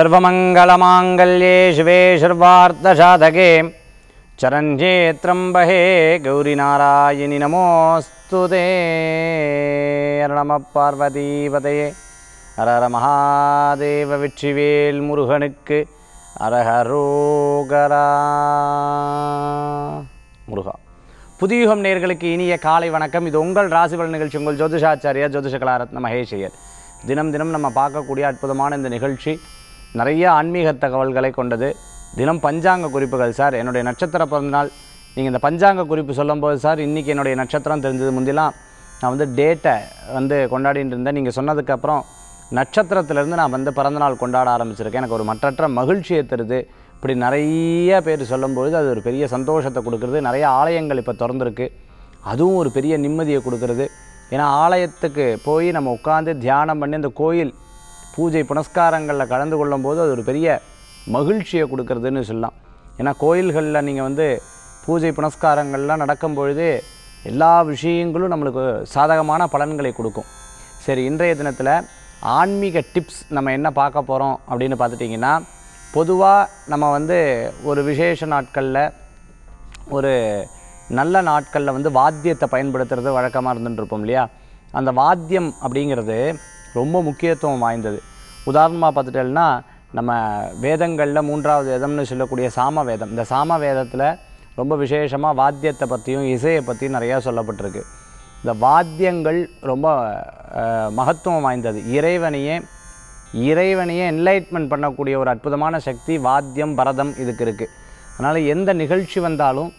சிவே சர்வார்த்தசாதகே சரஞ்சே திரம்பகே கௌரி நாராயணி नमोऽस्तु ते பார்வதீபதையே அரஹர மகாதேவ வெற்றிவேல் முருகனுக்கு அரஹரோகரா முருகா புதியுகம் நேர்களுக்கு இனிய காலை வணக்கம் இது உங்கள் ராசிபல் நிகழ்ச்சி உங்கள் ஜோதிஷாச்சாரியா ஜோதிஷ கலாரத்ன மகேஷையர் தினம் தினம் நம்ம பார்க்கக்கூடிய அற்புதமான இந்த நிகழ்ச்சி நிறைய ஆன்மீக தகவல்களை கொண்டது தினம் பஞ்சாங்க குறிப்புகள் சார் என்னுடைய நட்சத்திர பிறந்தநாள் நீங்கள் இந்த பஞ்சாங்க குறிப்பு சொல்லும்போது சார் இன்றைக்கி என்னுடைய நட்சத்திரம் தெரிஞ்சது முந்திலாம் நான் வந்து டேட்டை வந்து கொண்டாடிட்டு இருந்தேன் நீங்கள் சொன்னதுக்கப்புறம் நட்சத்திரத்திலேருந்து நான் வந்து பிறந்தநாள் கொண்டாட ஆரம்பிச்சிருக்கேன் எனக்கு ஒரு மற்றற்ற மகிழ்ச்சியை தருது இப்படி நிறைய பேர் சொல்லும்பொழுது அது ஒரு பெரிய சந்தோஷத்தை கொடுக்குறது நிறைய ஆலயங்கள் இப்போ திறந்துருக்கு அதுவும் ஒரு பெரிய நிம்மதியை கொடுக்குறது ஏன்னா ஆலயத்துக்கு போய் நம்ம உட்காந்து தியானம் பண்ணி அந்த கோயில் பூஜை புனஸ்காரங்களில் கலந்து கொள்ளும் போது அது ஒரு பெரிய மகிழ்ச்சியை கொடுக்கறதுன்னு சொல்லலாம் ஏன்னா கோயில்களில் நீங்கள் வந்து பூஜை புனஸ்காரங்கள்லாம் நடக்கும் பொழுது எல்லா விஷயங்களும் நம்மளுக்கு சாதகமான பலன்களை கொடுக்கும் சரி இன்றைய தினத்தில் ஆன்மீக டிப்ஸ் நம்ம என்ன பார்க்க போகிறோம் அப்படின்னு பார்த்துட்டிங்கன்னா பொதுவாக நம்ம வந்து ஒரு விசேஷ நாட்களில் ஒரு நல்ல நாட்களில் வந்து வாத்தியத்தை பயன்படுத்துகிறது வழக்கமாக இருந்துருப்போம் இல்லையா அந்த வாத்தியம் அப்படிங்கிறது ரொம்ப முக்கியத்துவம் வாய்ந்தது உதாரணமாக பார்த்துட்டேன்னா நம்ம வேதங்களில் மூன்றாவது வேதம்னு சொல்லக்கூடிய சாம வேதம் இந்த சாம வேதத்தில் ரொம்ப விசேஷமாக வாத்தியத்தை பற்றியும் இசையை பற்றியும் நிறையா சொல்லப்பட்டிருக்கு இந்த வாத்தியங்கள் ரொம்ப மகத்துவம் வாய்ந்தது இறைவனையே இறைவனையே என்லைட்மெண்ட் பண்ணக்கூடிய ஒரு அற்புதமான சக்தி வாத்தியம் பரதம் இதுக்கு இருக்குது அதனால் எந்த நிகழ்ச்சி வந்தாலும்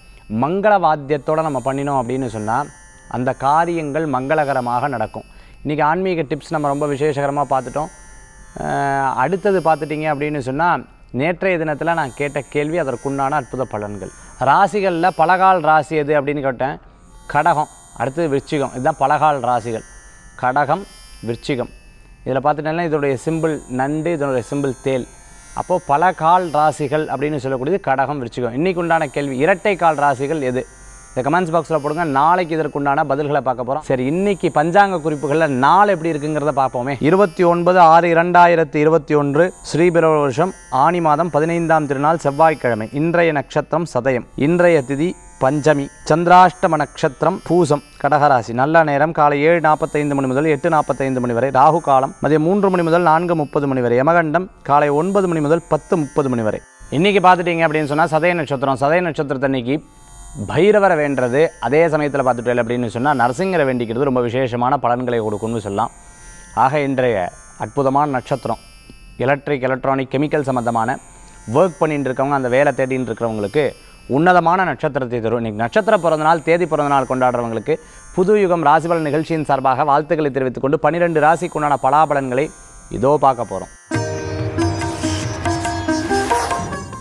மங்கள வாத்தியத்தோடு நம்ம பண்ணினோம் அப்படின்னு சொன்னால் அந்த காரியங்கள் மங்களகரமாக நடக்கும் இன்றைக்கி ஆன்மீக டிப்ஸ் நம்ம ரொம்ப விசேஷகரமாக பார்த்துட்டோம் அடுத்தது பார்த்துட்டிங்க அப்படின்னு சொன்னால் நேற்றைய தினத்தில் நான் கேட்ட கேள்வி அதற்குண்டான அற்புத பலன்கள் ராசிகளில் பலகால் ராசி எது அப்படின்னு கேட்டேன் கடகம் அடுத்தது விருச்சிகம் இதுதான் பலகால் ராசிகள் கடகம் விருச்சிகம் இதில் பார்த்துட்டேன்னா இதோடைய சிம்பிள் நண்டு இதனுடைய சிம்பிள் தேல் அப்போது பல கால் ராசிகள் அப்படின்னு சொல்லக்கூடியது கடகம் விருச்சிகம் இன்றைக்கு உண்டான கேள்வி இரட்டை கால் ராசிகள் எது இந்த கமெண்ட்ஸ் பாக்ஸில் போடுங்க நாளைக்கு இதற்குண்டான பதில்களை பார்க்க போகிறோம் சரி இன்னைக்கு பஞ்சாங்க குறிப்புகளில் நாள் எப்படி இருக்குங்கிறத பார்ப்போமே இருபத்தி ஒன்பது ஆறு இரண்டாயிரத்தி இருபத்தி ஒன்று ஸ்ரீபிரவ வருஷம் ஆணி மாதம் பதினைந்தாம் திருநாள் செவ்வாய்க்கிழமை இன்றைய நட்சத்திரம் சதயம் இன்றைய திதி பஞ்சமி சந்திராஷ்டம நட்சத்திரம் பூசம் கடகராசி நல்ல நேரம் காலை ஏழு நாற்பத்தைந்து மணி முதல் எட்டு நாற்பத்தைந்து மணி வரை ராகு காலம் மதியம் மூன்று மணி முதல் நான்கு முப்பது மணி வரை யமகண்டம் காலை ஒன்பது மணி முதல் பத்து முப்பது மணி வரை இன்றைக்கி பார்த்துட்டீங்க அப்படின்னு சொன்னால் சதய நட்சத்திரம் சதய நட்சத்திரத்தை இன்றைக்கி பைரவரை வேண்டுறது அதே சமயத்தில் பார்த்துட்டு அப்படின்னு சொன்னால் நரசிங்கரை வேண்டிக்கிறது ரொம்ப விசேஷமான பலன்களை கொடுக்கும்னு சொல்லலாம் ஆக இன்றைய அற்புதமான நட்சத்திரம் எலக்ட்ரிக் எலக்ட்ரானிக் கெமிக்கல் சம்மந்தமான ஒர்க் பண்ணிட்டு இருக்கவங்க அந்த வேலை தேடின்னு இருக்கிறவங்களுக்கு உன்னதமான நட்சத்திரத்தை தரும் இன்றைக்கி நட்சத்திர பிறந்தநாள் தேதி பிறந்தநாள் கொண்டாடுறவங்களுக்கு புது யுகம் ராசிபலன் நிகழ்ச்சியின் சார்பாக வாழ்த்துக்களை கொண்டு பன்னிரெண்டு ராசிக்கு உண்டான பலாபலன்களை இதோ பார்க்க போகிறோம்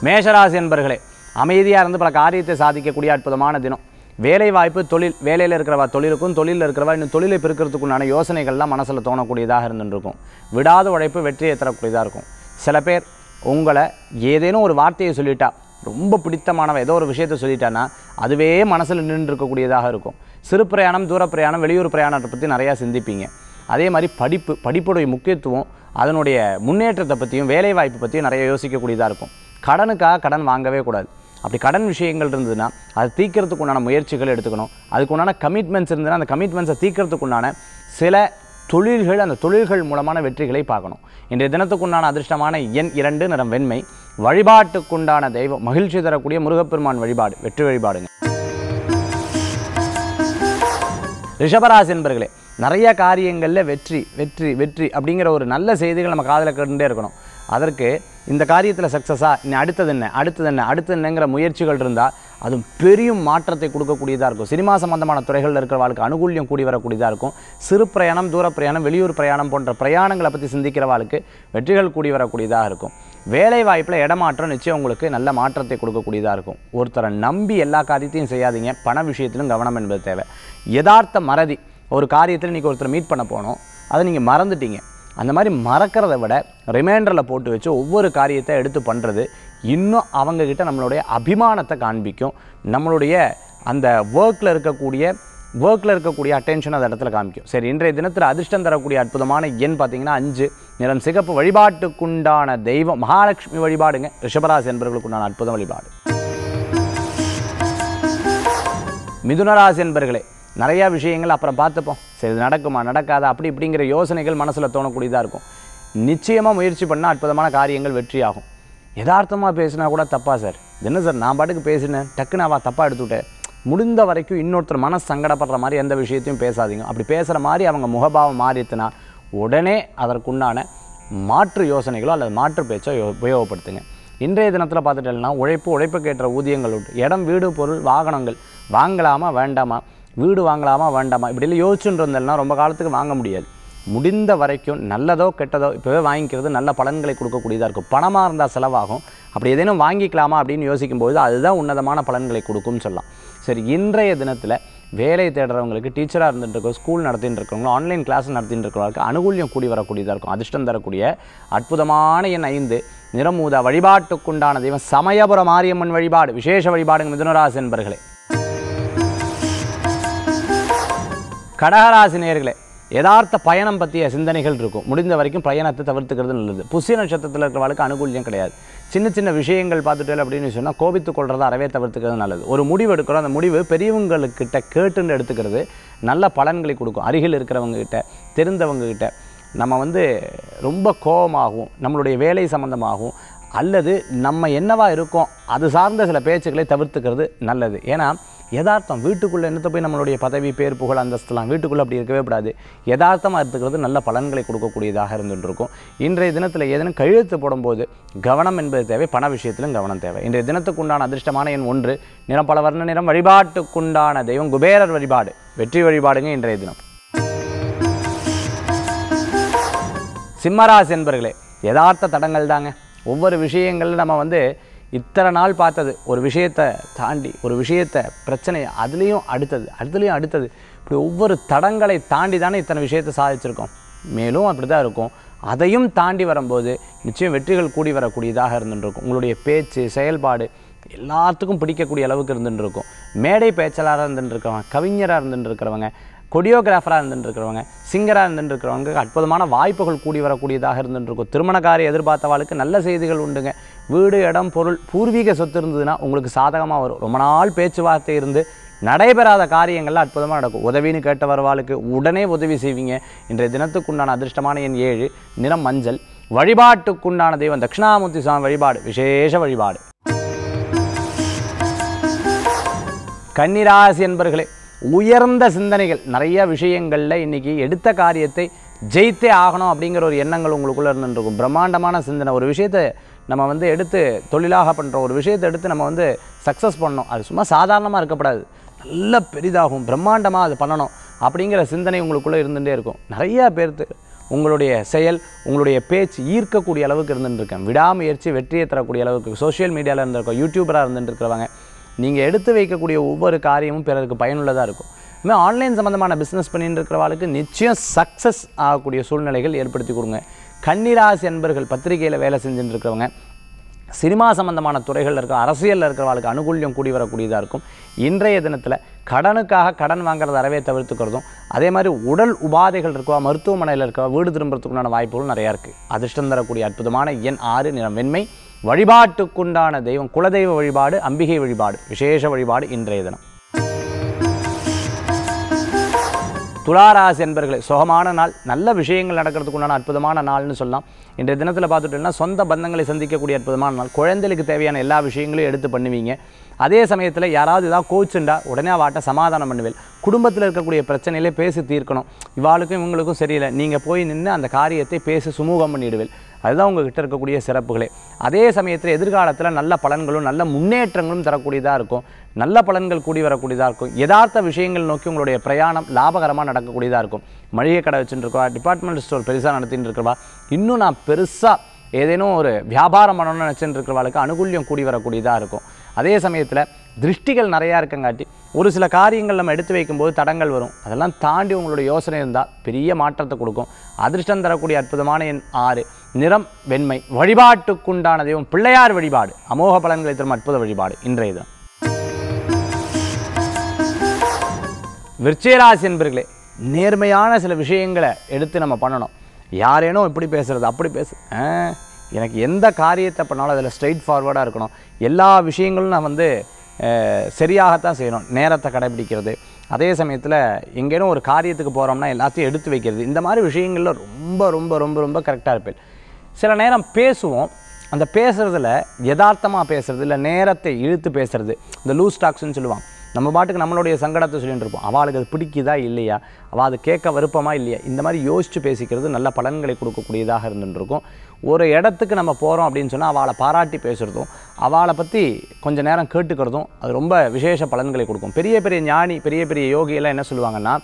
மேஷராசி என்பர்களே அமைதியாக இருந்து பல காரியத்தை சாதிக்கக்கூடிய அற்புதமான தினம் வேலை வாய்ப்பு தொழில் வேலையில் இருக்கிறவா தொழிலுக்கும் தொழிலில் இருக்கிறவா இன்னும் தொழிலை பெருக்கிறதுக்குண்டான யோசனைகள்லாம் மனசில் தோணக்கூடியதாக இருந்துருக்கும் விடாத உழைப்பு வெற்றியை தரக்கூடியதாக இருக்கும் சில பேர் உங்களை ஏதேனும் ஒரு வார்த்தையை சொல்லிட்டா ரொம்ப பிடித்தமானவன் ஏதோ ஒரு விஷயத்த சொல்லிட்டான்னா அதுவே மனசில் நின்று இருக்கக்கூடியதாக இருக்கும் சிறு பிரயாணம் தூர பிரயாணம் வெளியூர் பிரயாணத்தை பற்றி நிறையா சிந்திப்பீங்க அதே மாதிரி படிப்பு படிப்புடைய முக்கியத்துவம் அதனுடைய முன்னேற்றத்தை பற்றியும் வேலைவாய்ப்பு பற்றியும் நிறைய யோசிக்கக்கூடியதாக இருக்கும் கடனுக்காக கடன் வாங்கவே கூடாது அப்படி கடன் விஷயங்கள் இருந்ததுன்னா அதை தீக்கிறதுக்கு உண்டான முயற்சிகள் எடுத்துக்கணும் அதுக்கு உண்டான கமிட்மெண்ட்ஸ் இருந்ததுன்னா அந்த கமிட்மெண்ட்ஸை தீக்கிறதுக்கு உண்டான சில தொழில்கள் அந்த தொழில்கள் மூலமான வெற்றிகளை பார்க்கணும் இன்றைய தினத்துக்கு உண்டான அதிர்ஷ்டமான எண் இரண்டு நிறம் வெண்மை வழிபாட்டுக்குண்டான தெய்வம் மகிழ்ச்சி தரக்கூடிய முருகப்பெருமான் வழிபாடு வெற்றி வழிபாடுங்க ரிஷபராசி என்பர்களே நிறைய காரியங்களில் வெற்றி வெற்றி வெற்றி அப்படிங்கிற ஒரு நல்ல செய்திகள் நம்ம காதலை கேட்டுகிட்டே இருக்கணும் அதற்கு இந்த காரியத்தில் சக்ஸஸாக நீ அடுத்தது என்ன அடுத்தது என்ன அடுத்தது என்னங்கிற முயற்சிகள் இருந்தால் அது பெரிய மாற்றத்தை கொடுக்கக்கூடியதாக இருக்கும் சினிமா சம்பந்தமான துறைகளில் இருக்கிற வாழ்க்கை அனுகூல்யம் கூடி வரக்கூடியதாக இருக்கும் சிறு பிரயாணம் தூர பிரயாணம் வெளியூர் பிரயாணம் போன்ற பிரயாணங்களை பற்றி சிந்திக்கிற வாழ்க்கு வெற்றிகள் கூடி வரக்கூடியதாக இருக்கும் வேலை வாய்ப்பில் இடமாற்றம் நிச்சயம் உங்களுக்கு நல்ல மாற்றத்தை கொடுக்கக்கூடியதாக இருக்கும் ஒருத்தரை நம்பி எல்லா காரியத்தையும் செய்யாதீங்க பண விஷயத்திலும் கவனம் என்பது தேவை யதார்த்த மறதி ஒரு காரியத்தில் இன்றைக்கி ஒருத்தர் மீட் பண்ண போனோம் அதை நீங்கள் மறந்துட்டீங்க அந்த மாதிரி மறக்கிறத விட ரிமைண்டரில் போட்டு வச்சு ஒவ்வொரு காரியத்தை எடுத்து பண்ணுறது இன்னும் அவங்கக்கிட்ட நம்மளுடைய அபிமானத்தை காண்பிக்கும் நம்மளுடைய அந்த ஒர்க்கில் இருக்கக்கூடிய ஒர்க்கில் இருக்கக்கூடிய அட்டென்ஷன் அந்த இடத்துல காமிக்கும் சரி இன்றைய தினத்தில் அதிர்ஷ்டம் தரக்கூடிய அற்புதமான எண் பார்த்தீங்கன்னா அஞ்சு நிறம் சிகப்பு வழிபாட்டுக்குண்டான தெய்வம் மகாலட்சுமி வழிபாடுங்க ரிஷபராசி என்பவர்களுக்குண்டான அற்புதம் வழிபாடு மிதுனராசி என்பர்களே நிறையா விஷயங்கள் அப்புறம் பார்த்துப்போம் சரி இது நடக்குமா நடக்காதா அப்படி இப்படிங்கிற யோசனைகள் மனசில் தோணக்கூடியதாக இருக்கும் நிச்சயமாக முயற்சி பண்ணால் அற்புதமான காரியங்கள் வெற்றியாகும் யதார்த்தமாக பேசினா கூட தப்பா சார் என்ன சார் நான் பாட்டுக்கு பேசினேன் டக்குனாவா தப்பாக எடுத்துவிட்டேன் முடிந்த வரைக்கும் இன்னொருத்தர் மனசு சங்கடப்படுற மாதிரி எந்த விஷயத்தையும் பேசாதீங்க அப்படி பேசுகிற மாதிரி அவங்க முகபாவம் மாறித்துனா உடனே அதற்குண்டான மாற்று யோசனைகளோ அல்லது மாற்று பேச்சோ உபயோகப்படுத்துங்க இன்றைய தினத்தில் பார்த்துட்டேன்னா உழைப்பு உழைப்பு கேட்ட ஊதியங்கள் உண்டு இடம் வீடு பொருள் வாகனங்கள் வாங்கலாமா வேண்டாமா வீடு வாங்கலாமா வேண்டாமா இப்படிலாம் யோசிச்சுட்டு இருந்தேன்னா ரொம்ப காலத்துக்கு வாங்க முடியாது முடிந்த வரைக்கும் நல்லதோ கெட்டதோ இப்போவே வாங்கிக்கிறது நல்ல பலன்களை கொடுக்கக்கூடியதாக இருக்கும் பணமாக இருந்தால் செலவாகும் அப்படி ஏதேனும் வாங்கிக்கலாமா அப்படின்னு யோசிக்கும்போது அதுதான் உன்னதமான பலன்களை கொடுக்கும்னு சொல்லலாம் சரி இன்றைய தினத்தில் வேலை தேடுறவங்களுக்கு டீச்சராக இருந்துகிட்டு இருக்கோம் ஸ்கூல் நடத்திட்டு இருக்கவங்களும் ஆன்லைன் கிளாஸ் நடத்திட்டு இருக்கிறவங்களுக்கு அனுகூலியம் கூடி வரக்கூடியதாக இருக்கும் அதிர்ஷ்டம் தரக்கூடிய அற்புதமான என் ஐந்து நிறமூதா வழிபாட்டுக்குண்டான தெய்வம் சமயபுர மாரியம்மன் வழிபாடு விசேஷ வழிபாடுங்க மிதுனராசி என்பர்களே கடகராசி நேர்களே எதார்த்த பயணம் பற்றிய சிந்தனைகள் இருக்கும் முடிந்த வரைக்கும் பயணத்தை தவிர்த்துக்கிறது நல்லது புசிய நட்சத்திரத்தில் இருக்கிறவளுக்கு அனுகூலியம் கிடையாது சின்ன சின்ன விஷயங்கள் பார்த்துட்டே அப்படின்னு சொன்னால் கோபித்து கொள்வது அறவே தவிர்த்துக்கிறது நல்லது ஒரு முடிவு எடுக்கிறோம் அந்த முடிவு பெரியவங்களுக்கிட்ட கேட்டுன்னு எடுத்துக்கிறது நல்ல பலன்களை கொடுக்கும் அருகில் இருக்கிறவங்கக்கிட்ட தெரிந்தவங்கக்கிட்ட நம்ம வந்து ரொம்ப கோபமாகவும் நம்மளுடைய வேலை சம்மந்தமாகவும் அல்லது நம்ம என்னவா இருக்கோம் அது சார்ந்த சில பேச்சுக்களை தவிர்த்துக்கிறது நல்லது ஏன்னா யதார்த்தம் வீட்டுக்குள்ளே என்னத்தை போய் நம்மளுடைய பதவி பேர் புகழ் அந்தஸ்தெல்லாம் வீட்டுக்குள்ளே அப்படி இருக்கவே கூடாது யதார்த்தமாக இருக்கிறது நல்ல பலன்களை கொடுக்கக்கூடியதாக இருந்துகிட்டு இன்றைய தினத்தில் ஏதேனும் கழுத்து போடும்போது கவனம் என்பது தேவை பண விஷயத்திலும் கவனம் தேவை இன்றைய தினத்துக்குண்டான அதிர்ஷ்டமான எண் ஒன்று நிறம் பல வர்ண நிறம் வழிபாட்டுக்குண்டான தெய்வம் குபேரர் வழிபாடு வெற்றி வழிபாடுங்க இன்றைய தினம் சிம்மராசி என்பர்களே யதார்த்த தடங்கள் தாங்க ஒவ்வொரு விஷயங்களில் நம்ம வந்து இத்தனை நாள் பார்த்தது ஒரு விஷயத்தை தாண்டி ஒரு விஷயத்தை பிரச்சனையை அதுலேயும் அடுத்தது அதுலேயும் அடுத்தது இப்படி ஒவ்வொரு தடங்களை தாண்டி தானே இத்தனை விஷயத்தை சாதிச்சிருக்கோம் மேலும் அப்படி தான் இருக்கும் அதையும் தாண்டி வரும்போது நிச்சயம் வெற்றிகள் கூடி வரக்கூடியதாக இருந்துருக்கும் உங்களுடைய பேச்சு செயல்பாடு எல்லாத்துக்கும் பிடிக்கக்கூடிய அளவுக்கு இருந்துருக்கும் மேடை பேச்சலாக இருந்துருக்கிறவங்க கவிஞராக இருந்துருக்கிறவங்க கொடியோகிராஃபராக இருந்துட்டுருக்கிறவங்க சிங்கராக இருந்துட்டுருக்கிறவங்க அற்புதமான வாய்ப்புகள் கூடி வரக்கூடியதாக இருந்துட்டுருக்கும் திருமணக்காரை எதிர்பார்த்தவாளுக்கு நல்ல செய்திகள் உண்டுங்க வீடு இடம் பொருள் பூர்வீக சொத்து இருந்ததுன்னா உங்களுக்கு சாதகமாக வரும் ரொம்ப நாள் பேச்சுவார்த்தை இருந்து நடைபெறாத காரியங்கள்லாம் அற்புதமாக நடக்கும் உதவின்னு கேட்ட வருவாளுக்கு உடனே உதவி செய்வீங்க இன்றைய தினத்துக்குண்டான அதிர்ஷ்டமான என் ஏழு நிறம் மஞ்சள் வழிபாட்டுக்குண்டான தெய்வம் தட்சிணாமூர்த்தி சுவாமி வழிபாடு விசேஷ வழிபாடு கன்னிராசி என்பர்களே உயர்ந்த சிந்தனைகள் நிறைய விஷயங்களில் இன்றைக்கி எடுத்த காரியத்தை ஜெயித்தே ஆகணும் அப்படிங்கிற ஒரு எண்ணங்கள் உங்களுக்குள்ளே இருந்துருக்கும் பிரம்மாண்டமான சிந்தனை ஒரு விஷயத்தை நம்ம வந்து எடுத்து தொழிலாக பண்ணுற ஒரு விஷயத்தை எடுத்து நம்ம வந்து சக்ஸஸ் பண்ணணும் அது சும்மா சாதாரணமாக இருக்கப்படாது நல்ல பெரிதாகும் பிரம்மாண்டமாக அது பண்ணணும் அப்படிங்கிற சிந்தனை உங்களுக்குள்ளே இருந்துகிட்டே இருக்கும் நிறையா பேர்த்து உங்களுடைய செயல் உங்களுடைய பேச்சு ஈர்க்கக்கூடிய அளவுக்கு இருந்துட்டுருக்கேன் விடாமுயற்சி வெற்றியை தரக்கூடிய அளவுக்கு சோஷியல் மீடியாவில் இருந்திருக்கோம் யூடியூபராக இருந்துட்டு இருக்கிறவங்க நீங்கள் எடுத்து வைக்கக்கூடிய ஒவ்வொரு காரியமும் பிறருக்கு பயனுள்ளதாக இருக்கும் இதுமாதிரி ஆன்லைன் சம்மந்தமான பிஸ்னஸ் பண்ணிட்டு இருக்கிறவாளுக்கு நிச்சயம் சக்ஸஸ் ஆகக்கூடிய சூழ்நிலைகள் ஏற்படுத்தி கொடுங்க கன்னிராசி என்பர்கள் பத்திரிகையில் வேலை செஞ்சுட்டு இருக்கிறவங்க சினிமா சம்பந்தமான துறைகளில் இருக்க அரசியலில் இருக்கிறவர்களுக்கு அனுகூல்யம் கூடி வரக்கூடியதாக இருக்கும் இன்றைய தினத்தில் கடனுக்காக கடன் வாங்குறத அறவே தவிர்த்துக்கிறதும் அதே மாதிரி உடல் உபாதைகள் இருக்கவா மருத்துவமனையில் இருக்கவா வீடு திரும்புறதுக்குண்டான வாய்ப்புகள் நிறையா இருக்குது அதிர்ஷ்டம் தரக்கூடிய அற்புதமான எண் ஆறு நிறம் வெண்மை வழிபாட்டுக்குண்டான தெய்வம் குலதெய்வ வழிபாடு அம்பிகை வழிபாடு விசேஷ வழிபாடு இன்றைய தினம் துளாராசி என்பர்களே சுகமான நாள் நல்ல விஷயங்கள் நடக்கிறதுக்குண்டான அற்புதமான நாள்னு சொல்லலாம் இன்றைய தினத்தில் பார்த்துட்டோம்னா சொந்த பந்தங்களை சந்திக்கக்கூடிய அற்புதமான நாள் குழந்தைகளுக்கு தேவையான எல்லா விஷயங்களையும் எடுத்து பண்ணுவீங்க அதே சமயத்தில் யாராவது ஏதாவது கோச்சுண்டா உடனே வாட்ட சமாதானம் பண்ணுவேன் குடும்பத்தில் இருக்கக்கூடிய பிரச்சனையிலே பேசி தீர்க்கணும் இவாளுக்கும் இவங்களுக்கும் சரியில்லை நீங்கள் போய் நின்று அந்த காரியத்தை பேசி சுமூகம் பண்ணிடுவேன் அதுதான் உங்ககிட்ட இருக்கக்கூடிய சிறப்புகளே அதே சமயத்தில் எதிர்காலத்தில் நல்ல பலன்களும் நல்ல முன்னேற்றங்களும் தரக்கூடியதாக இருக்கும் நல்ல பலன்கள் கூடி வரக்கூடியதாக இருக்கும் யதார்த்த விஷயங்கள் நோக்கி உங்களுடைய பிரயாணம் லாபகரமாக நடக்கக்கூடியதாக இருக்கும் மளிகை கடை வச்சுட்டுருக்கா டிபார்ட்மெண்ட் ஸ்டோர் பெருசாக நடத்தின்னு இருக்கிறவா இன்னும் நான் பெருசாக ஏதேனும் ஒரு வியாபாரம் பண்ணணும்னு நினச்சிட்டு இருக்கிறவளுக்கு அனுகூல்யம் கூடி வரக்கூடியதாக இருக்கும் அதே சமயத்தில் திருஷ்டிகள் நிறையா இருக்கங்காட்டி ஒரு சில காரியங்கள் நம்ம எடுத்து வைக்கும்போது தடங்கள் வரும் அதெல்லாம் தாண்டி உங்களோட யோசனை இருந்தால் பெரிய மாற்றத்தை கொடுக்கும் அதிர்ஷ்டம் தரக்கூடிய அற்புதமான எண் ஆறு நிறம் வெண்மை வழிபாட்டுக்குண்டான தெய்வம் பிள்ளையார் வழிபாடு அமோக பலன்களை தரும் அற்புத வழிபாடு இன்றைய தினம் விருச்சயராசி என்பர்களே நேர்மையான சில விஷயங்களை எடுத்து நம்ம பண்ணணும் யாரேனோ இப்படி பேசுகிறது அப்படி பேசு எனக்கு எந்த காரியத்தை பண்ணாலும் அதில் ஸ்ட்ரெயிட் ஃபார்வர்டாக இருக்கணும் எல்லா விஷயங்களும் நான் வந்து சரியாகத்தான் செய்யணும் நேரத்தை கடைபிடிக்கிறது அதே சமயத்தில் எங்கேனும் ஒரு காரியத்துக்கு போகிறோம்னா எல்லாத்தையும் எடுத்து வைக்கிறது இந்த மாதிரி விஷயங்களில் ரொம்ப ரொம்ப ரொம்ப ரொம்ப கரெக்டாக இருப்பேன் சில நேரம் பேசுவோம் அந்த பேசுகிறதுல யதார்த்தமாக பேசுகிறது இல்லை நேரத்தை இழுத்து பேசுகிறது இந்த லூஸ் டாக்ஸ்ன்னு சொல்லுவாங்க நம்ம பாட்டுக்கு நம்மளுடைய சங்கடத்தை சொல்லிட்டு இருப்போம் அவளுக்கு அது பிடிக்குதா இல்லையா அவள் அது கேட்க விருப்பமா இல்லையா இந்த மாதிரி யோசித்து பேசிக்கிறது நல்ல பலன்களை கொடுக்கக்கூடியதாக இருந்துருக்கும் ஒரு இடத்துக்கு நம்ம போகிறோம் அப்படின்னு சொன்னால் அவளை பாராட்டி பேசுகிறதும் அவளை பற்றி கொஞ்சம் நேரம் கேட்டுக்கிறதும் அது ரொம்ப விசேஷ பலன்களை கொடுக்கும் பெரிய பெரிய ஞானி பெரிய பெரிய யோகியெல்லாம் என்ன சொல்லுவாங்கன்னா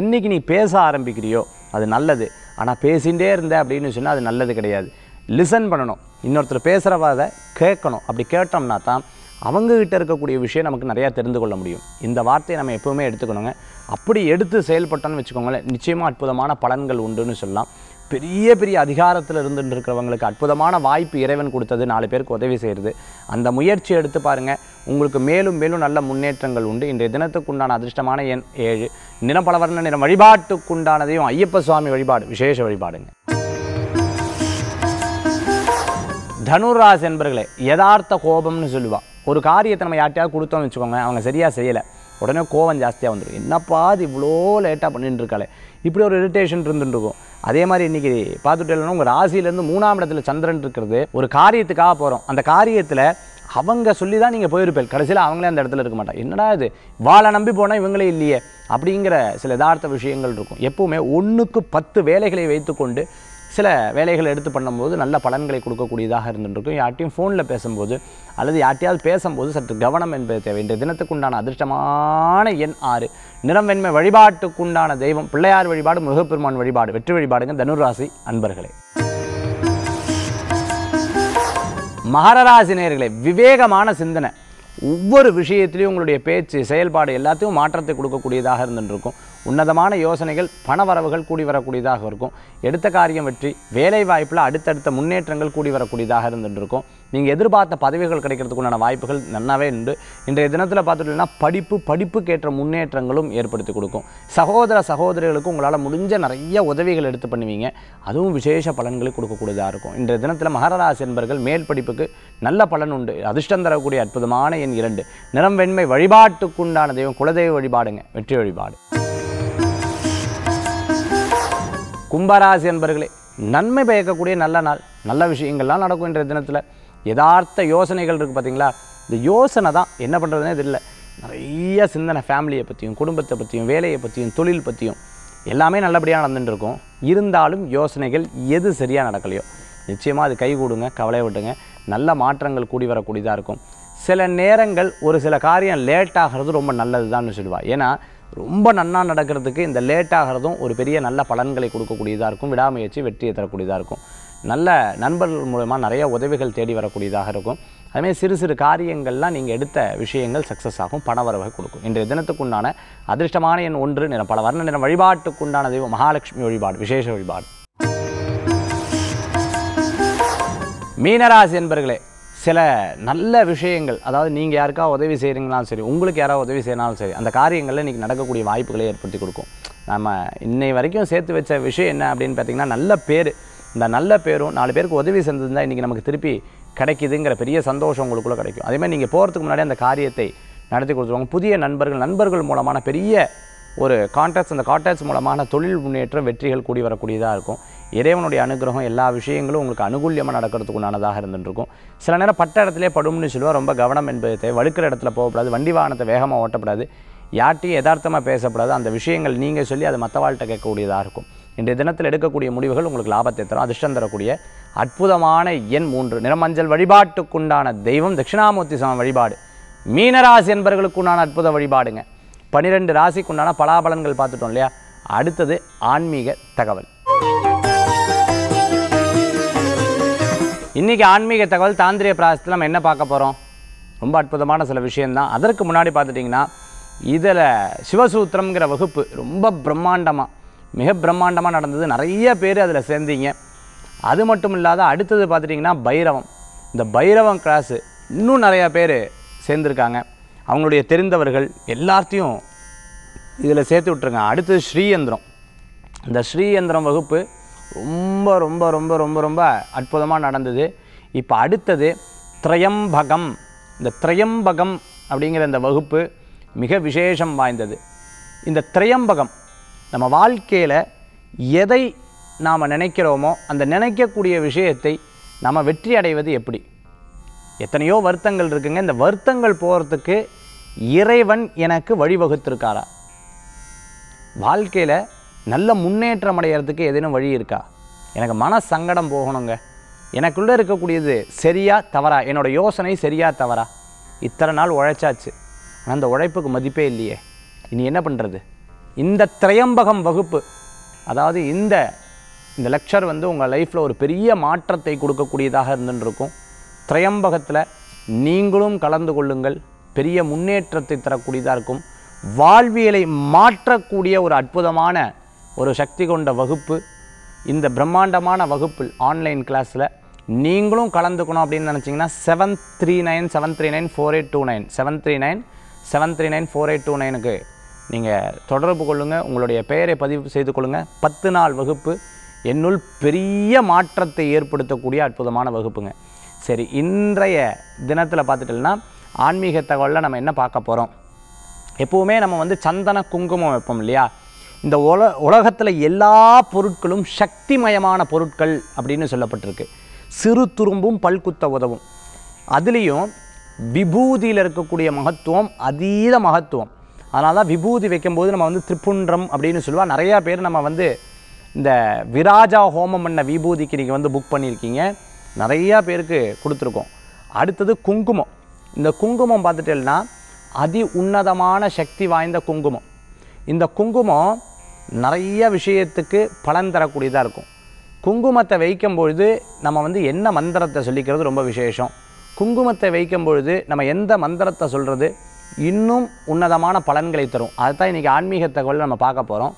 என்றைக்கு நீ பேச ஆரம்பிக்கிறியோ அது நல்லது ஆனால் பேசிகிட்டே இருந்த அப்படின்னு சொன்னால் அது நல்லது கிடையாது லிசன் பண்ணணும் இன்னொருத்தர் பேசுகிறவாத கேட்கணும் அப்படி கேட்டோம்னா தான் கிட்ட இருக்கக்கூடிய விஷயம் நமக்கு நிறையா தெரிந்து கொள்ள முடியும் இந்த வார்த்தையை நம்ம எப்போவுமே எடுத்துக்கணுங்க அப்படி எடுத்து செயல்பட்டோன்னு வச்சுக்கோங்களேன் நிச்சயமாக அற்புதமான பலன்கள் உண்டுன்னு சொல்லலாம் பெரிய பெரிய அதிகாரத்தில் இருந்துட்டு இருக்கிறவங்களுக்கு அற்புதமான வாய்ப்பு இறைவன் கொடுத்தது நாலு பேருக்கு உதவி செய்கிறது அந்த முயற்சி எடுத்து பாருங்கள் உங்களுக்கு மேலும் மேலும் நல்ல முன்னேற்றங்கள் உண்டு இன்றைய தினத்துக்குண்டான அதிர்ஷ்டமான எண் ஏழு நிறப்பலவர்ண நிறம் வழிபாட்டுக்குண்டானதையும் ஐயப்ப சுவாமி வழிபாடு விசேஷ வழிபாடுங்க தனுராஸ் என்பர்களே யதார்த்த கோபம்னு சொல்லுவாள் ஒரு காரியத்தை நம்ம யார்ட்டையாவது கொடுத்தோம்னு வச்சுக்கோங்க அவங்க சரியாக செய்யலை உடனே கோவம் ஜாஸ்தியாக வந்துடும் என்னப்பா அது இவ்வளோ லேட்டாக பண்ணிட்டு இப்படி ஒரு இரிட்டேஷன் இருந்துருக்கும் அதே மாதிரி இன்றைக்கி இல்லைன்னா உங்கள் ராசியிலேருந்து மூணாம் இடத்துல சந்திரன் இருக்கிறது ஒரு காரியத்துக்காக போகிறோம் அந்த காரியத்தில் அவங்க சொல்லி தான் நீங்கள் போயிருப்பேன் கடைசியில் அவங்களே அந்த இடத்துல இருக்க மாட்டாங்க என்னடா இது வாழை நம்பி போனால் இவங்களே இல்லையே அப்படிங்கிற சில யதார்த்த விஷயங்கள் இருக்கும் எப்போவுமே ஒன்றுக்கு பத்து வேலைகளை வைத்துக்கொண்டு சில வேலைகளை எடுத்து பண்ணும்போது நல்ல பலன்களை கொடுக்கக்கூடியதாக இருந்துருக்கும் யார்ட்டையும் ஃபோனில் பேசும்போது அல்லது யார்ட்டையாவது பேசும்போது சற்று கவனம் என்பது தேவை இன்றைய தினத்துக்குண்டான அதிர்ஷ்டமான எண் ஆறு நிறம் வெண்மை வழிபாட்டுக்குண்டான தெய்வம் பிள்ளையார் வழிபாடு முருகப்பெருமான் வழிபாடு வெற்றி வழிபாடுங்க தனுராசி அன்பர்களே மகரராசி விவேகமான சிந்தனை ஒவ்வொரு விஷயத்திலையும் உங்களுடைய பேச்சு செயல்பாடு எல்லாத்தையும் மாற்றத்தை கொடுக்கக்கூடியதாக இருந்துருக்கும் உன்னதமான யோசனைகள் பணவரவுகள் கூடி வரக்கூடியதாக இருக்கும் எடுத்த காரியம் வெற்றி வேலை வாய்ப்பில் அடுத்தடுத்த முன்னேற்றங்கள் கூடி வரக்கூடியதாக இருந்துட்டு இருக்கும் நீங்கள் எதிர்பார்த்த பதவிகள் கிடைக்கிறதுக்குண்டான வாய்ப்புகள் நன்னாவே உண்டு இன்றைய தினத்தில் பார்த்துட்டோம்னா படிப்பு படிப்புக்கேற்ற முன்னேற்றங்களும் ஏற்படுத்தி கொடுக்கும் சகோதர சகோதரிகளுக்கு உங்களால் முடிஞ்ச நிறைய உதவிகள் எடுத்து பண்ணுவீங்க அதுவும் விசேஷ பலன்களை கொடுக்கக்கூடியதாக இருக்கும் இன்றைய தினத்தில் மகரராசி என்பர்கள் மேல் படிப்புக்கு நல்ல பலன் உண்டு அதிர்ஷ்டம் தரக்கூடிய அற்புதமான எண் இரண்டு நிறம் வெண்மை வழிபாட்டுக்குண்டான தெய்வம் குலதெய்வ வழிபாடுங்க வெற்றி வழிபாடு கும்பராசி என்பர்களே நன்மை பயக்கக்கூடிய நல்ல நாள் நல்ல விஷயங்கள்லாம் நடக்கும் என்ற தினத்தில் யதார்த்த யோசனைகள் இருக்குது பார்த்தீங்களா இந்த யோசனை தான் என்ன பண்ணுறதுனே தெரியல நிறைய சிந்தனை ஃபேமிலியை பற்றியும் குடும்பத்தை பற்றியும் வேலையை பற்றியும் தொழில் பற்றியும் எல்லாமே நல்லபடியாக நடந்துட்டு இருக்கும் இருந்தாலும் யோசனைகள் எது சரியாக நடக்கலையோ நிச்சயமாக அது கை கூடுங்க கவலை விட்டுங்க நல்ல மாற்றங்கள் கூடி வரக்கூடியதாக இருக்கும் சில நேரங்கள் ஒரு சில காரியம் லேட் ஆகிறது ரொம்ப நல்லது தான்னு சொல்லுவாள் ஏன்னா ரொம்ப நன்னா நடக்கிறதுக்கு இந்த லேட் ஆகிறதும் ஒரு பெரிய நல்ல பலன்களை கொடுக்கக்கூடியதாக இருக்கும் விடாமுயற்சி வெற்றியை தரக்கூடியதாக இருக்கும் நல்ல நண்பர்கள் மூலமாக நிறைய உதவிகள் தேடி வரக்கூடியதாக இருக்கும் அதுமாதிரி சிறு சிறு காரியங்கள்லாம் நீங்கள் எடுத்த விஷயங்கள் சக்ஸஸ் ஆகும் பண வரவை கொடுக்கும் இன்றைய தினத்துக்குண்டான அதிர்ஷ்டமான எண் ஒன்று நிறம் பல வர்ண நிறம் வழிபாட்டுக்குண்டான தெய்வம் மகாலட்சுமி வழிபாடு விசேஷ வழிபாடு மீனராசி என்பர்களே சில நல்ல விஷயங்கள் அதாவது நீங்கள் யாருக்கா உதவி செய்கிறீங்களாலும் சரி உங்களுக்கு யாராவது உதவி செய்யினாலும் சரி அந்த காரியங்களில் இன்றைக்கி நடக்கக்கூடிய வாய்ப்புகளை ஏற்படுத்தி கொடுக்கும் நம்ம இன்னை வரைக்கும் சேர்த்து வச்ச விஷயம் என்ன அப்படின்னு பார்த்திங்கன்னா நல்ல பேர் இந்த நல்ல பேரும் நாலு பேருக்கு உதவி செஞ்சதுதான் இன்றைக்கி நமக்கு திருப்பி கிடைக்கிதுங்கிற பெரிய சந்தோஷம் உங்களுக்குள்ளே கிடைக்கும் அதேமாதிரி நீங்கள் போகிறதுக்கு முன்னாடி அந்த காரியத்தை நடத்தி கொடுத்துருவாங்க புதிய நண்பர்கள் நண்பர்கள் மூலமான பெரிய ஒரு கான்டாக்ட்ஸ் அந்த கான்டாக்ட்ஸ் மூலமான தொழில் முன்னேற்றம் வெற்றிகள் கூடி வரக்கூடியதாக இருக்கும் இறைவனுடைய அனுகிரகம் எல்லா விஷயங்களும் உங்களுக்கு அனுகூலியமாக நடக்கிறதுக்கு உண்டானதாக இருந்துருக்கும் சில நேரம் பட்ட இடத்துலேயே படும்னு சொல்லுவாள் ரொம்ப கவனம் என்பது தேவை வழுக்கிற இடத்துல போகக்கூடாது வண்டி வாகனத்தை வேகமாக ஓட்டப்படாது யார்ட்டையும் யதார்த்தமாக பேசப்படாது அந்த விஷயங்கள் நீங்கள் சொல்லி அது மற்றவாழ்கிட்ட கேட்கக்கூடியதாக இருக்கும் இன்றைய தினத்தில் எடுக்கக்கூடிய முடிவுகள் உங்களுக்கு லாபத்தை தரும் அதிர்ஷ்டம் தரக்கூடிய அற்புதமான எண் மூன்று நிறமஞ்சள் வழிபாட்டுக்குண்டான தெய்வம் தட்சிணாமூர்த்தி சம வழிபாடு மீனராசி என்பவர்களுக்குண்டான அற்புத வழிபாடுங்க பன்னிரெண்டு ராசிக்கு உண்டான பலாபலன்கள் பார்த்துட்டோம் இல்லையா அடுத்தது ஆன்மீக தகவல் இன்றைக்கி ஆன்மீக தகவல் தாந்திரிய பிராசத்தில் நம்ம என்ன பார்க்க போகிறோம் ரொம்ப அற்புதமான சில விஷயந்தான் அதற்கு முன்னாடி பார்த்துட்டிங்கன்னா இதில் சிவசூத்திரங்கிற வகுப்பு ரொம்ப பிரம்மாண்டமாக மிக பிரம்மாண்டமாக நடந்தது நிறைய பேர் அதில் சேர்ந்தீங்க அது மட்டும் இல்லாத அடுத்தது பார்த்துட்டிங்கன்னா பைரவம் இந்த பைரவம் கிளாஸு இன்னும் நிறையா பேர் சேர்ந்துருக்காங்க அவங்களுடைய தெரிந்தவர்கள் எல்லாத்தையும் இதில் சேர்த்து விட்ருங்க அடுத்தது ஸ்ரீயந்திரம் இந்த ஸ்ரீயந்திரம் வகுப்பு ரொம்ப ரொம்ப ரொம்ப ரொம்ப ரொம்ப அற்புதமாக நடந்தது இப்போ அடுத்தது த்ரயம்பகம் இந்த திரையம்பகம் அப்படிங்கிற இந்த வகுப்பு மிக விசேஷம் வாய்ந்தது இந்த த்ரயம்பகம் நம்ம வாழ்க்கையில் எதை நாம் நினைக்கிறோமோ அந்த நினைக்கக்கூடிய விஷயத்தை நாம் வெற்றி அடைவது எப்படி எத்தனையோ வருத்தங்கள் இருக்குங்க இந்த வருத்தங்கள் போகிறதுக்கு இறைவன் எனக்கு வழிவகுத்திருக்காரா வாழ்க்கையில் நல்ல முன்னேற்றம் அடைகிறதுக்கு ஏதேனும் வழி இருக்கா எனக்கு மன சங்கடம் போகணுங்க எனக்குள்ளே இருக்கக்கூடியது சரியா தவறா என்னோடய யோசனை சரியா தவறா இத்தனை நாள் உழைச்சாச்சு ஆனால் அந்த உழைப்புக்கு மதிப்பே இல்லையே இனி என்ன பண்ணுறது இந்த திரையம்பகம் வகுப்பு அதாவது இந்த இந்த லெக்சர் வந்து உங்கள் லைஃப்பில் ஒரு பெரிய மாற்றத்தை கொடுக்கக்கூடியதாக இருந்துருக்கும் திரையம்பகத்தில் நீங்களும் கலந்து கொள்ளுங்கள் பெரிய முன்னேற்றத்தை தரக்கூடியதாக இருக்கும் வாழ்வியலை மாற்றக்கூடிய ஒரு அற்புதமான ஒரு சக்தி கொண்ட வகுப்பு இந்த பிரம்மாண்டமான வகுப்பில் ஆன்லைன் கிளாஸில் நீங்களும் கலந்துக்கணும் அப்படின்னு நினச்சிங்கன்னா seven three nine seven three nine four eight two nine seven three nine seven three nine four eight two நைனுக்கு நீங்கள் தொடர்பு கொள்ளுங்கள் உங்களுடைய பெயரை பதிவு செய்து கொள்ளுங்கள் பத்து நாள் வகுப்பு என்னுள் பெரிய மாற்றத்தை ஏற்படுத்தக்கூடிய அற்புதமான வகுப்புங்க சரி இன்றைய தினத்தில் பார்த்துட்டோம்னா ஆன்மீக தகவலில் நம்ம என்ன பார்க்க போகிறோம் எப்போவுமே நம்ம வந்து சந்தன குங்குமம் வைப்போம் இல்லையா இந்த உல உலகத்தில் எல்லா பொருட்களும் சக்திமயமான பொருட்கள் அப்படின்னு சொல்லப்பட்டிருக்கு சிறு துரும்பும் பல்குத்த உதவும் அதுலேயும் விபூதியில் இருக்கக்கூடிய மகத்துவம் அதீத மகத்துவம் அதனால தான் விபூதி வைக்கும்போது நம்ம வந்து திரிப்புன்றம் அப்படின்னு சொல்லுவோம் நிறையா பேர் நம்ம வந்து இந்த விராஜா ஹோமம் பண்ண விபூதிக்கு நீங்கள் வந்து புக் பண்ணியிருக்கீங்க நிறையா பேருக்கு கொடுத்துருக்கோம் அடுத்தது குங்குமம் இந்த குங்குமம் பார்த்துட்டேன்னா அதி உன்னதமான சக்தி வாய்ந்த குங்குமம் இந்த குங்குமம் நிறைய விஷயத்துக்கு பலன் தரக்கூடியதாக இருக்கும் குங்குமத்தை வைக்கும் பொழுது நம்ம வந்து என்ன மந்திரத்தை சொல்லிக்கிறது ரொம்ப விசேஷம் குங்குமத்தை வைக்கும் பொழுது நம்ம எந்த மந்திரத்தை சொல்கிறது இன்னும் உன்னதமான பலன்களை தரும் அதுதான் இன்றைக்கி ஆன்மீக தகவல் நம்ம பார்க்க போகிறோம்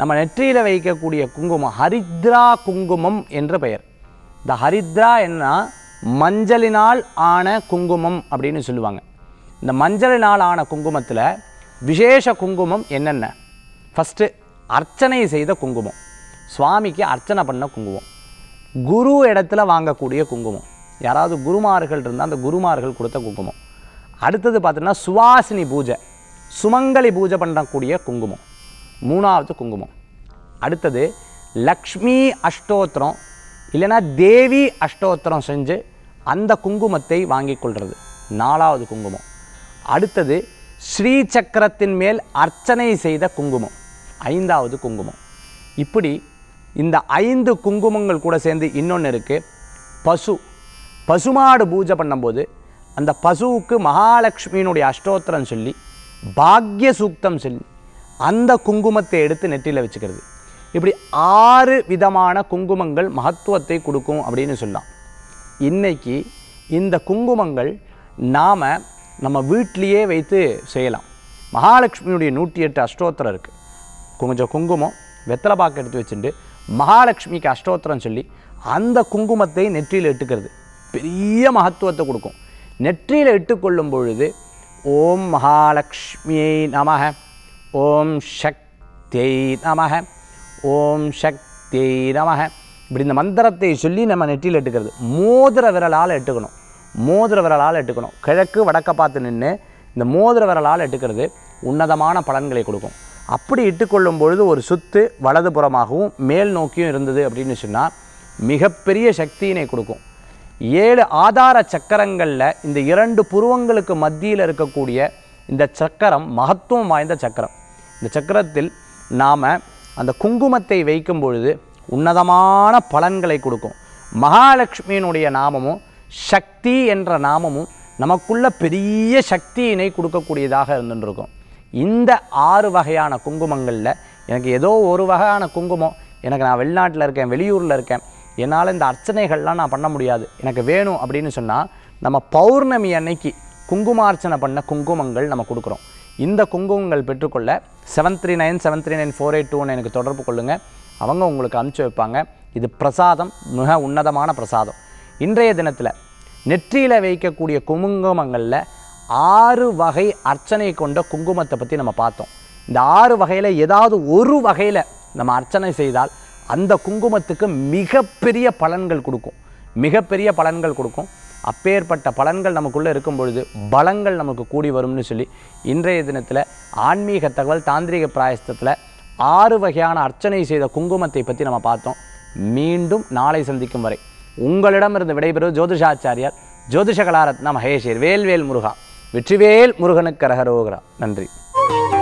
நம்ம நெற்றியில் வைக்கக்கூடிய குங்குமம் ஹரித்ரா குங்குமம் என்ற பெயர் இந்த ஹரித்ரா என்ன மஞ்சளினால் ஆன குங்குமம் அப்படின்னு சொல்லுவாங்க இந்த மஞ்சளினால் ஆன குங்குமத்தில் விசேஷ குங்குமம் என்னென்ன ஃபஸ்ட்டு அர்ச்சனை செய்த குங்குமம் சுவாமிக்கு அர்ச்சனை பண்ண குங்குமம் குரு இடத்துல வாங்கக்கூடிய குங்குமம் யாராவது குருமார்கள் இருந்தால் அந்த குருமார்கள் கொடுத்த குங்குமம் அடுத்தது பார்த்தீங்கன்னா சுவாசினி பூஜை சுமங்கலி பூஜை பண்ணக்கூடிய குங்குமம் மூணாவது குங்குமம் அடுத்தது லக்ஷ்மி அஷ்டோத்திரம் இல்லைனா தேவி அஷ்டோத்திரம் செஞ்சு அந்த குங்குமத்தை வாங்கி கொள்வது நாலாவது குங்குமம் அடுத்தது ஸ்ரீ சக்கரத்தின் மேல் அர்ச்சனை செய்த குங்குமம் ஐந்தாவது குங்குமம் இப்படி இந்த ஐந்து குங்குமங்கள் கூட சேர்ந்து இன்னொன்று இருக்குது பசு பசுமாடு பூஜை பண்ணும்போது அந்த பசுவுக்கு மகாலட்சுமியினுடைய அஷ்டோத்திரம் சொல்லி பாக்ய சூக்தம் சொல்லி அந்த குங்குமத்தை எடுத்து நெற்றியில் வச்சுக்கிறது இப்படி ஆறு விதமான குங்குமங்கள் மகத்துவத்தை கொடுக்கும் அப்படின்னு சொல்லலாம் இன்றைக்கி இந்த குங்குமங்கள் நாம் நம்ம வீட்டிலையே வைத்து செய்யலாம் மகாலட்சுமியுடைய நூற்றி எட்டு அஷ்டோத்திரம் இருக்குது கொஞ்சம் குங்குமம் வெத்தலை பாக்கு எடுத்து வச்சுட்டு மகாலட்சுமிக்கு அஷ்டோத்திரம் சொல்லி அந்த குங்குமத்தை நெற்றியில் இட்டுக்கிறது பெரிய மகத்துவத்தை கொடுக்கும் நெற்றியில் இட்டுக்கொள்ளும் பொழுது ஓம் மகாலட்சுமியை நமக ஓம் சக்தியை நமக ஓம் சக்தி நமக இப்படி இந்த மந்திரத்தை சொல்லி நம்ம நெற்றியில் எட்டுக்கிறது மோதிர விரலால் எட்டுக்கணும் மோதிர விரலால் எட்டுக்கணும் கிழக்கு வடக்க பார்த்து நின்று இந்த மோதிர விரலால் எட்டுக்கிறது உன்னதமான பலன்களை கொடுக்கும் அப்படி இட்டுக்கொள்ளும் பொழுது ஒரு சுத்து வலதுபுறமாகவும் மேல் நோக்கியும் இருந்தது அப்படின்னு சொன்னால் மிகப்பெரிய சக்தியினை கொடுக்கும் ஏழு ஆதார சக்கரங்களில் இந்த இரண்டு புருவங்களுக்கு மத்தியில் இருக்கக்கூடிய இந்த சக்கரம் மகத்துவம் வாய்ந்த சக்கரம் இந்த சக்கரத்தில் நாம் அந்த குங்குமத்தை வைக்கும் பொழுது உன்னதமான பலன்களை கொடுக்கும் மகாலட்சுமியினுடைய நாமமும் சக்தி என்ற நாமமும் நமக்குள்ள பெரிய சக்தியினை கொடுக்கக்கூடியதாக இருந்துருக்கும் இந்த ஆறு வகையான குங்குமங்களில் எனக்கு ஏதோ ஒரு வகையான குங்குமம் எனக்கு நான் வெளிநாட்டில் இருக்கேன் வெளியூரில் இருக்கேன் என்னால் இந்த அர்ச்சனைகள்லாம் நான் பண்ண முடியாது எனக்கு வேணும் அப்படின்னு சொன்னால் நம்ம பௌர்ணமி அன்னைக்கு குங்குமார்ச்சனை பண்ண குங்குமங்கள் நம்ம கொடுக்குறோம் இந்த குங்குமங்கள் பெற்றுக்கொள்ள seven three nine seven three nine four eight two எனக்கு தொடர்பு கொள்ளுங்கள் அவங்க உங்களுக்கு அனுப்பிச்சி வைப்பாங்க இது பிரசாதம் மிக உன்னதமான பிரசாதம் இன்றைய தினத்தில் நெற்றியில் வைக்கக்கூடிய குங்குமங்களில் ஆறு வகை அர்ச்சனை கொண்ட குங்குமத்தை பற்றி நம்ம பார்த்தோம் இந்த ஆறு வகையில் ஏதாவது ஒரு வகையில் நம்ம அர்ச்சனை செய்தால் அந்த குங்குமத்துக்கு மிகப்பெரிய பலன்கள் கொடுக்கும் மிகப்பெரிய பலன்கள் கொடுக்கும் அப்பேற்பட்ட பலன்கள் நமக்குள்ளே இருக்கும் பொழுது பலங்கள் நமக்கு கூடி வரும்னு சொல்லி இன்றைய தினத்தில் ஆன்மீக தகவல் தாந்திரிக பிராயசத்தில் ஆறு வகையான அர்ச்சனை செய்த குங்குமத்தை பற்றி நம்ம பார்த்தோம் மீண்டும் நாளை சந்திக்கும் வரை உங்களிடமிருந்து விடைபெறுவது ஜோதிஷாச்சாரியார் ஜோதிஷ கலாரத்னா மகேஷர் வேல்வேல் முருகா வெற்றிவேல் முருகனுக்கு அரகரோகரா நன்றி